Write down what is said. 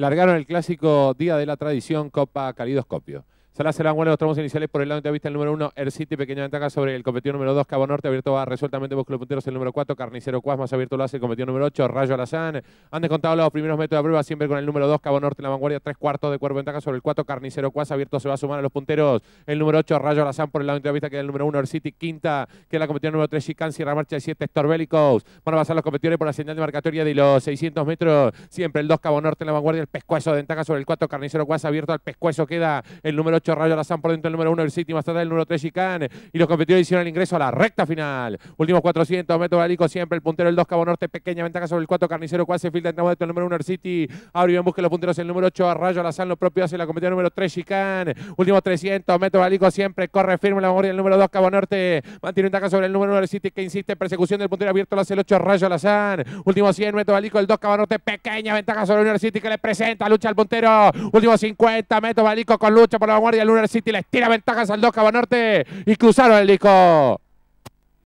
largaron el clásico Día de la Tradición Copa Calidoscopio. Salas será bueno los tramos iniciales por el lado de vista el número 1, El City, pequeña ventaja sobre el competidor número 2, Cabo Norte, abierto va resueltamente busca los Punteros, el número 4, Carnicero Cuas, más abierto lo hace el competidor número 8, Rayo Alazán. Han descontado los primeros metros de prueba, siempre con el número 2, Cabo Norte en la vanguardia, tres cuartos de cuerpo ventaja sobre el 4, Carnicero Cuas, abierto se va a sumar a los punteros. El número 8, Rayo Alazán por el lado de vista queda el número 1, El City, quinta, que la competidora número 3, Chicán, Sierra Marcha, de 7, Héctor Van a pasar los competidores por la señal de marcatoria de los 600 metros, siempre el 2, Cabo Norte en la vanguardia, el pescuezo de ventaja sobre el 4, Carnicero Cuas, abierto al pescuezo queda el número 8, Rayo Alazán por dentro del número 1, el City, más tarde, el número 3, Chicane. Y los competidores hicieron el ingreso a la recta final. Último 400, Meto Balico siempre, el puntero el 2, Cabo Norte, pequeña ventaja sobre el 4, Carnicero, cual se filtra dentro el número 1, el City. Abre bien busca los punteros el número 8, Rayo Alazán, lo propio hace la competidora número 3, Chicane. Último 300, Meto Balico siempre, corre firme la memoria del número 2, Cabo Norte. Mantiene ventaja sobre el número 1, el City, que insiste, en persecución del puntero abierto, lo hace el 8, Rayo Alazán. Último 100, Meto Balico, el 2, Cabo Norte, pequeña ventaja sobre el City, que le presenta, lucha al puntero. Último 50, Meto Balico con lucha por la y el Lunar City, les tira ventajas al Cabo Norte y cruzaron el disco.